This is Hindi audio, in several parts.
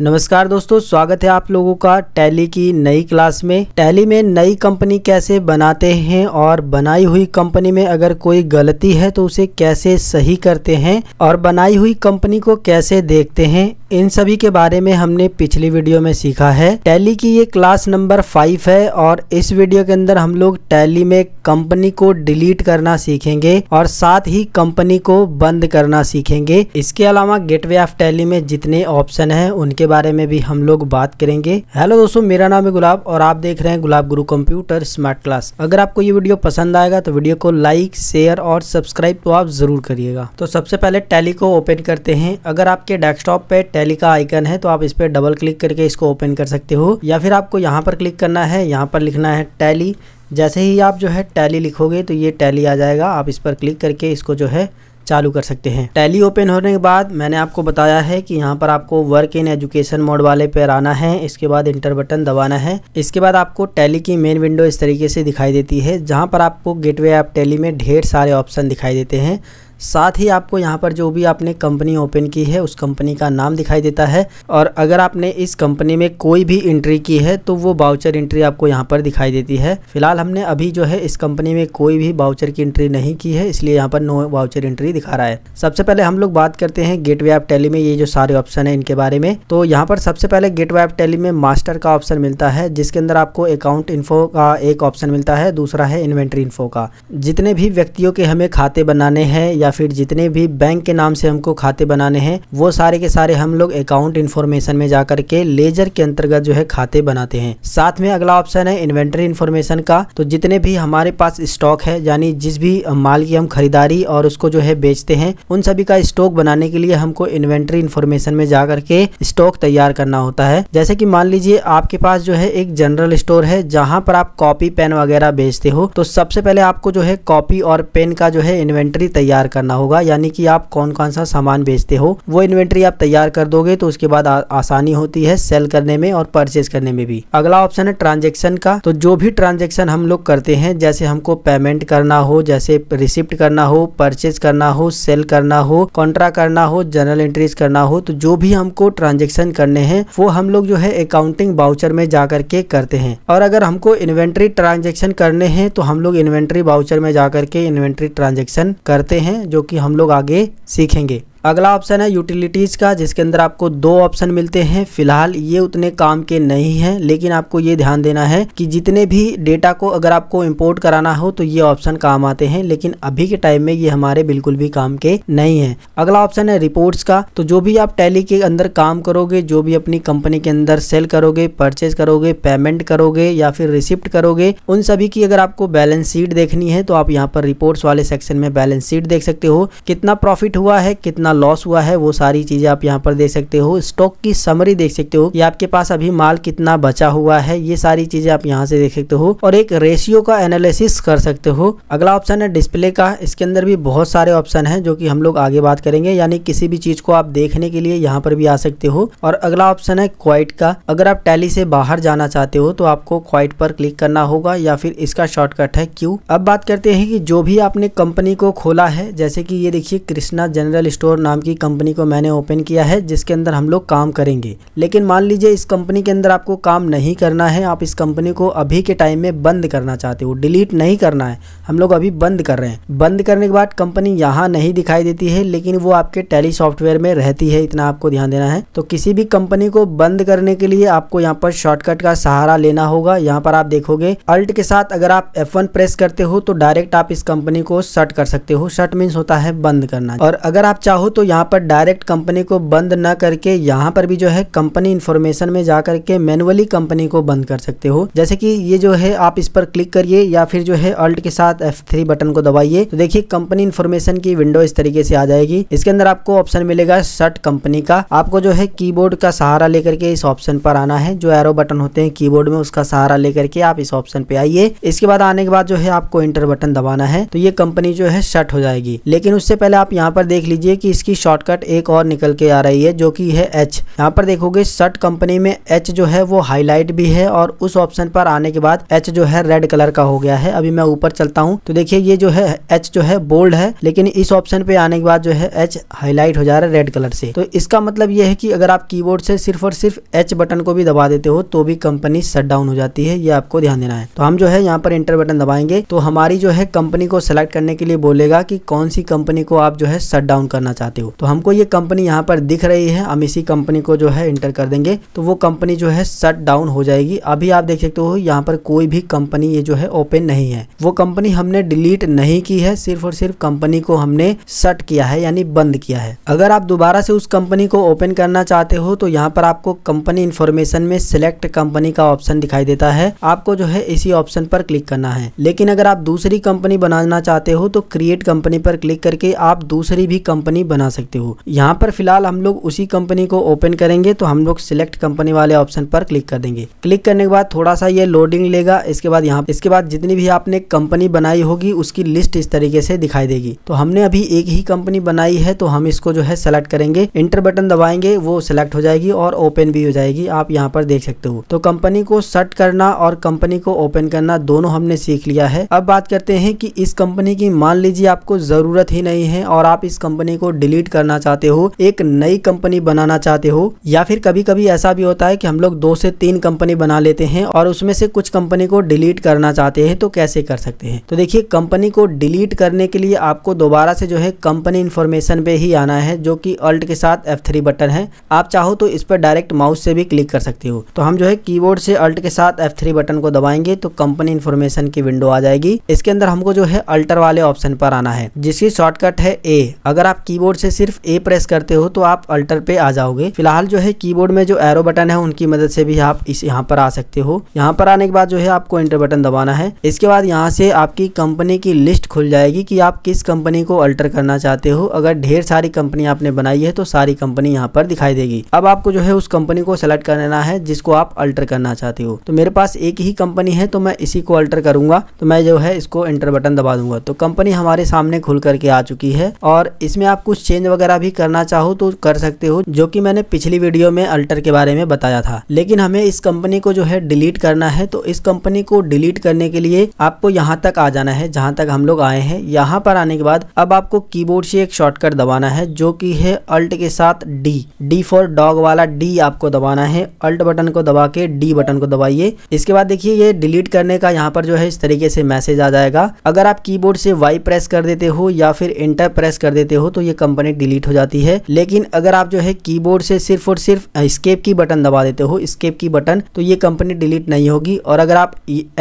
नमस्कार दोस्तों स्वागत है आप लोगों का टैली की नई क्लास में टैली में नई कंपनी कैसे बनाते हैं और बनाई हुई कंपनी में अगर कोई गलती है तो उसे कैसे सही करते हैं और बनाई हुई कंपनी को कैसे देखते हैं इन सभी के बारे में हमने पिछली वीडियो में सीखा है टैली की ये क्लास नंबर फाइव है और इस वीडियो के अंदर हम लोग टैली में कंपनी को डिलीट करना सीखेंगे और साथ ही कंपनी को बंद करना सीखेंगे इसके अलावा गेटवे ऑफ टैली में जितने ऑप्शन हैं उनके बारे में भी हम लोग बात करेंगे हेलो दोस्तों मेरा नाम है गुलाब और आप देख रहे हैं गुलाब गुरु कंप्यूटर स्मार्ट क्लास अगर आपको ये वीडियो पसंद आएगा तो वीडियो को लाइक शेयर और सब्सक्राइब तो आप जरूर करिएगा तो सबसे पहले टैली को ओपन करते हैं अगर आपके डेस्कटॉप पे टैली का आइकन है तो आप इस पर डबल क्लिक करके इसको ओपन कर सकते हो या फिर आपको यहाँ पर क्लिक करना है यहाँ पर लिखना है टैली जैसे ही आप जो है टैली लिखोगे तो ये टैली आ जाएगा आप इस पर क्लिक करके इसको जो है चालू कर सकते हैं टैली ओपन होने के बाद मैंने आपको बताया है कि यहाँ पर आपको वर्क इन एजुकेशन मोड वाले पर आना है इसके बाद इंटर बटन दबाना है इसके बाद आपको टैली की मेन विंडो इस तरीके से दिखाई देती है जहाँ पर आपको गेटवे ऐप टैली में ढेर सारे ऑप्शन दिखाई देते हैं साथ ही आपको यहाँ पर जो भी आपने कंपनी ओपन की है उस कंपनी का नाम दिखाई देता है और अगर आपने इस कंपनी में कोई भी एंट्री की है तो वो बाउचर एंट्री आपको यहाँ पर दिखाई देती है फिलहाल हमने अभी जो है इस कंपनी में कोई भी बाउचर की एंट्री नहीं की है इसलिए यहाँ पर नो बाउचर एंट्री दिखा रहा है सबसे पहले हम लोग बात करते हैं गेट वे टेली में ये जो सारे ऑप्शन है इनके बारे में तो यहाँ पर सबसे पहले गेट वे टेली में मास्टर का ऑप्शन मिलता है जिसके अंदर आपको अकाउंट इन्फो का एक ऑप्शन मिलता है दूसरा है इन्वेंट्री इन्फो का जितने भी व्यक्तियों के हमें खाते बनाने हैं या या फिर जितने भी बैंक के नाम से हमको खाते बनाने हैं वो सारे के सारे हम लोग अकाउंट इन्फॉर्मेशन में जा करके लेजर के अंतर्गत जो है खाते बनाते हैं साथ में अगला ऑप्शन है इन्वेंट्री इन्फॉर्मेशन का तो जितने भी हमारे पास स्टॉक है यानी जिस भी माल की हम खरीदारी और उसको जो है बेचते हैं उन सभी का स्टॉक बनाने के लिए हमको इन्वेंट्री इन्फॉर्मेशन में जा करके स्टॉक तैयार करना होता है जैसे कि मान लीजिए आपके पास जो है एक जनरल स्टोर है जहां पर आप कॉपी पेन वगैरह बेचते हो तो सबसे पहले आपको जो है कॉपी और पेन का जो है इन्वेंट्री तैयार करना होगा यानी कि आप कौन कौन सा सामान बेचते हो वो इन्वेंट्री आप तैयार कर दोगे तो उसके बाद आ, आसानी होती है सेल करने में और परचेज करने में भी अगला ऑप्शन है ट्रांजेक्शन का तो जो भी ट्रांजेक्शन हम लोग करते हैं जैसे हमको पेमेंट करना हो जैसे रिसिप्ट करना हो परचेज करना हो सेल करना हो कॉन्ट्रा करना हो जनरल एंट्रीज करना हो तो जो भी हमको ट्रांजेक्शन करने हैं वो हम लोग जो है अकाउंटिंग बाउचर में जा करके करते हैं और अगर हमको इन्वेंट्री ट्रांजेक्शन करने हैं तो हम लोग इन्वेंट्री बाउचर में जाकर के इन्वेंट्री ट्रांजेक्शन करते हैं जो कि हम लोग आगे सीखेंगे अगला ऑप्शन है यूटिलिटीज़ का जिसके अंदर आपको दो ऑप्शन मिलते हैं फिलहाल ये उतने काम के नहीं हैं लेकिन आपको ये ध्यान देना है कि जितने भी डेटा को अगर आपको इंपोर्ट कराना हो तो ये ऑप्शन काम आते हैं लेकिन अभी के टाइम में ये हमारे बिल्कुल भी काम के नहीं है अगला ऑप्शन है रिपोर्ट्स का तो जो भी आप टैली के अंदर काम करोगे जो भी अपनी कंपनी के अंदर सेल करोगे परचेज करोगे पेमेंट करोगे या फिर रिसिप्ट करोगे उन सभी की अगर आपको बैलेंस शीट देखनी है तो आप यहाँ पर रिपोर्ट्स वाले सेक्शन में बैलेंस शीट देख सकते हो कितना प्रॉफिट हुआ है कितना कितना लॉस हुआ है वो सारी चीज़ें आप यहाँ पर देख सकते हो स्टॉक की समरी देख सकते हो कि आपके पास अभी माल कितना बचा हुआ है ये सारी चीज़ें आप यहाँ से देख सकते हो और एक रेशियो का एनालिसिस कर सकते हो अगला ऑप्शन है डिस्प्ले का इसके अंदर भी बहुत सारे ऑप्शन है जो की हम लोग आगे बात करेंगे यानी किसी भी चीज़ को आप देखने के लिए यहाँ पर भी आ सकते हो और अगला ऑप्शन है क्वाइट का अगर आप टैली से बाहर जाना चाहते हो तो आपको क्वाइट पर क्लिक करना होगा या फिर इसका शॉर्टकट है क्यू अब बात करते हैं कि जो भी आपने कंपनी को खोला है जैसे कि ये देखिए कृष्णा जनरल स्टोर डॉट नाम की कंपनी को मैंने ओपन किया है जिसके अंदर हम लोग काम करेंगे लेकिन मान लीजिए इस कंपनी के अंदर आपको काम नहीं करना है आप इस कंपनी को अभी के टाइम में बंद करना चाहते हो डिलीट नहीं करना है हम लोग अभी बंद कर रहे हैं बंद करने के बाद कंपनी यहाँ नहीं दिखाई देती है लेकिन वो आपके टैली सॉफ्टवेयर में रहती है इतना आपको ध्यान देना है तो किसी भी कंपनी को बंद करने के लिए आपको यहाँ पर शॉर्टकट का सहारा लेना होगा यहाँ पर आप देखोगे अल्ट के साथ अगर आप एफ प्रेस करते हो तो डायरेक्ट आप इस कंपनी को शट कर सकते हो शट मीन्स होता है बंद करना और अगर आप चाहो चाहो तो यहाँ पर डायरेक्ट कंपनी को बंद ना करके यहाँ पर भी जो है कंपनी इन्फॉर्मेशन में जा करके मैनुअली कंपनी को बंद कर सकते हो जैसे कि ये जो है आप इस पर क्लिक करिए या फिर जो है अल्ट के साथ F3 बटन को दबाइए तो देखिए कंपनी इन्फॉर्मेशन की विंडो इस तरीके से आ जाएगी इसके अंदर आपको ऑप्शन मिलेगा शर्ट कंपनी का आपको जो है की का सहारा लेकर के इस ऑप्शन पर आना है जो एरो बटन होते हैं की में उसका सहारा लेकर के आप इस ऑप्शन पे आइए इसके बाद आने के बाद जो है आपको इंटर बटन दबाना है तो ये कंपनी जो है शर्ट हो जाएगी लेकिन उससे पहले आप यहाँ पर देख लीजिए कि इसकी शॉर्टकट एक और निकल के आ रही है जो कि है एच यहाँ पर देखोगे शर्ट कंपनी में एच जो है वो हाईलाइट भी है और उस ऑप्शन पर आने के बाद एच जो है रेड कलर का हो गया है अभी मैं ऊपर चलता हूँ तो देखिये ये जो है एच जो है बोल्ड है लेकिन इस ऑप्शन पे आने के बाद जो है एच हाईलाइट हो जा रहा है रेड कलर से तो इसका मतलब ये है कि अगर आप कीबोर्ड से सिर्फ और सिर्फ एच बटन को भी दबा देते हो तो भी कंपनी शट डाउन हो जाती है ये आपको ध्यान देना है तो हम जो है यहाँ पर इंटर बटन दबाएंगे तो हमारी जो है कंपनी को सेलेक्ट करने के लिए बोलेगा कि कौन सी कंपनी को आप जो है शट डाउन करना चाहते चाहते हो तो हमको ये कंपनी यहाँ पर दिख रही है हम इसी कंपनी को जो है इंटर कर देंगे तो वो कंपनी जो है शट डाउन हो जाएगी अभी आप देख सकते हो यहाँ पर कोई भी कंपनी ये जो है ओपन नहीं है वो कंपनी हमने डिलीट नहीं की है सिर्फ और सिर्फ कंपनी को हमने शट किया है यानी बंद किया है अगर आप दोबारा से उस कंपनी को ओपन करना चाहते हो तो यहाँ पर आपको कंपनी इन्फॉर्मेशन में सिलेक्ट कंपनी का ऑप्शन दिखाई देता है आपको जो है इसी ऑप्शन पर क्लिक करना है लेकिन अगर आप दूसरी कंपनी बनाना चाहते हो तो क्रिएट कंपनी पर क्लिक करके आप दूसरी भी कंपनी बना बना सकते हो यहाँ पर फिलहाल हम लोग उसी कंपनी को ओपन करेंगे तो हम लोग सिलेक्ट कंपनी वाले ऑप्शन पर क्लिक कर देंगे क्लिक करने के बाद थोड़ा सा ये लोडिंग लेगा इसके बाद यहाँ इसके बाद जितनी भी आपने कंपनी बनाई होगी उसकी लिस्ट इस तरीके से दिखाई देगी तो हमने अभी एक ही कंपनी बनाई है तो हम इसको जो है सेलेक्ट करेंगे इंटर बटन दबाएंगे वो सिलेक्ट हो जाएगी और ओपन भी हो जाएगी आप यहाँ पर देख सकते हो तो कंपनी को सेट करना और कंपनी को ओपन करना दोनों हमने सीख लिया है अब बात करते हैं कि इस कंपनी की मान लीजिए आपको जरूरत ही नहीं है और आप इस कंपनी को डिलीट करना चाहते हो एक नई कंपनी बनाना चाहते हो या फिर कभी कभी ऐसा भी होता है कि हम लोग दो से तीन कंपनी बना लेते हैं और उसमें से कुछ कंपनी को डिलीट करना चाहते हैं तो कैसे कर सकते हैं तो देखिए कंपनी को डिलीट करने के लिए आपको दोबारा से जो है कंपनी इन्फॉर्मेशन पे ही आना है जो कि अल्ट के साथ F3 बटन है आप चाहो तो इस पर डायरेक्ट माउस से भी क्लिक कर सकते हो तो हम जो है कीबोर्ड से अल्ट के साथ F3 बटन को दबाएंगे तो कंपनी इन्फॉर्मेशन की विंडो आ जाएगी इसके अंदर हमको जो है अल्टर वाले ऑप्शन पर आना है जिसकी शॉर्टकट है ए अगर आप की कीबोर्ड से सिर्फ ए प्रेस करते हो तो आप अल्टर पे आ जाओगे फिलहाल जो है कीबोर्ड में जो एरो बटन है उनकी मदद से भी आप इस यहाँ पर आ सकते हो यहाँ पर आने के बाद जो है आपको एंटर बटन दबाना है इसके बाद यहाँ से आपकी कंपनी की लिस्ट खुल जाएगी कि आप किस कंपनी को अल्टर करना चाहते हो अगर ढेर सारी कंपनी आपने बनाई है तो सारी कंपनी यहाँ पर दिखाई देगी अब आपको जो है उस कंपनी को सेलेक्ट कर लेना है जिसको आप अल्टर करना चाहते हो तो मेरे पास एक ही कंपनी है तो मैं इसी को अल्टर करूंगा तो मैं जो है इसको एंटर बटन दबा दूंगा तो कंपनी हमारे सामने खुल करके आ चुकी है और इसमें आप कुछ कुछ चेंज वगैरह भी करना चाहो तो कर सकते हो जो कि मैंने पिछली वीडियो में अल्टर के बारे में बताया था लेकिन हमें इस कंपनी को जो है डिलीट करना है तो इस कंपनी को डिलीट करने के लिए आपको यहाँ तक आ जाना है जहाँ तक हम लोग आए हैं यहाँ पर आने के बाद अब आपको की से एक शॉर्टकट दबाना है जो की है अल्ट के साथ डी डी फॉर डॉग वाला डी आपको दबाना है अल्ट बटन को दबा के डी बटन को दबाइए इसके बाद देखिए ये डिलीट करने का यहाँ पर जो है इस तरीके से मैसेज आ जाएगा अगर आप कीबोर्ड से वाई प्रेस कर देते हो या फिर इंटर प्रेस कर देते हो तो ये कंपोनेंट डिलीट हो जाती है लेकिन अगर आप जो है कीबोर्ड से सिर्फ और सिर्फ स्केप की बटन दबा देते हो स्केप की बटन तो ये कंपनी डिलीट नहीं होगी और अगर आप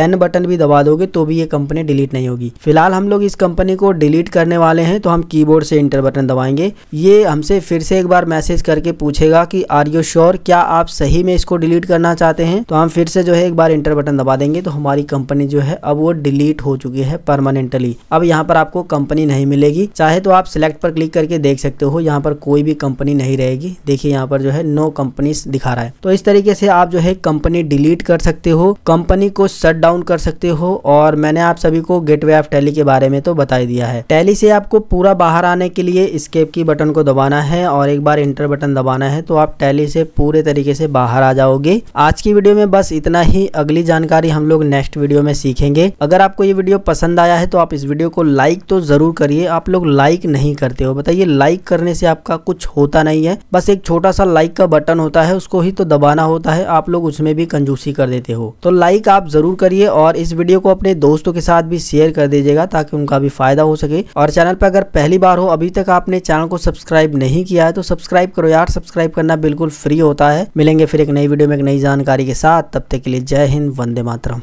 एन बटन भी दबा दोगे तो भी ये कंपनी डिलीट नहीं होगी फिलहाल हम लोग इस कंपनी को डिलीट करने वाले हैं तो हम कीबोर्ड से इंटर बटन दबाएंगे ये हमसे फिर से एक बार मैसेज करके पूछेगा कि आर यू श्योर क्या आप सही में इसको डिलीट करना चाहते हैं तो हम फिर से जो है एक बार इंटर बटन दबा देंगे तो हमारी कंपनी जो है अब वो डिलीट हो चुकी है परमानेंटली अब यहाँ पर आपको कंपनी नहीं मिलेगी चाहे तो आप सिलेक्ट पर क्लिक करके के देख सकते हो यहाँ पर कोई भी कंपनी नहीं रहेगी देखिए यहाँ पर जो है नो कंपनीज दिखा रहा है तो इस तरीके से आप जो है कंपनी डिलीट कर सकते हो कंपनी को शट डाउन कर सकते हो और मैंने आप सभी को गेटवे ऑफ टैली के बारे में तो बता दिया है टैली से आपको पूरा बाहर आने के लिए स्केप की बटन को दबाना है और एक बार इंटर बटन दबाना है तो आप टैली से पूरे तरीके से बाहर आ जाओगे आज की वीडियो में बस इतना ही अगली जानकारी हम लोग नेक्स्ट वीडियो में सीखेंगे अगर आपको ये वीडियो पसंद आया है तो आप इस वीडियो को लाइक तो जरूर करिए आप लोग लाइक नहीं करते हो बताइए लाइक करने से आपका कुछ होता नहीं है बस एक छोटा सा लाइक का बटन होता है उसको ही तो दबाना होता है आप लोग उसमें भी कंजूसी कर देते हो तो लाइक आप जरूर करिए और इस वीडियो को अपने दोस्तों के साथ भी शेयर कर दीजिएगा ताकि उनका भी फायदा हो सके और चैनल पर अगर पहली बार हो अभी तक आपने चैनल को सब्सक्राइब नहीं किया है तो सब्सक्राइब करो यार सब्सक्राइब करना बिल्कुल फ्री होता है मिलेंगे फिर एक नई वीडियो में एक नई जानकारी के साथ तब तक के लिए जय हिंद वंदे मातरम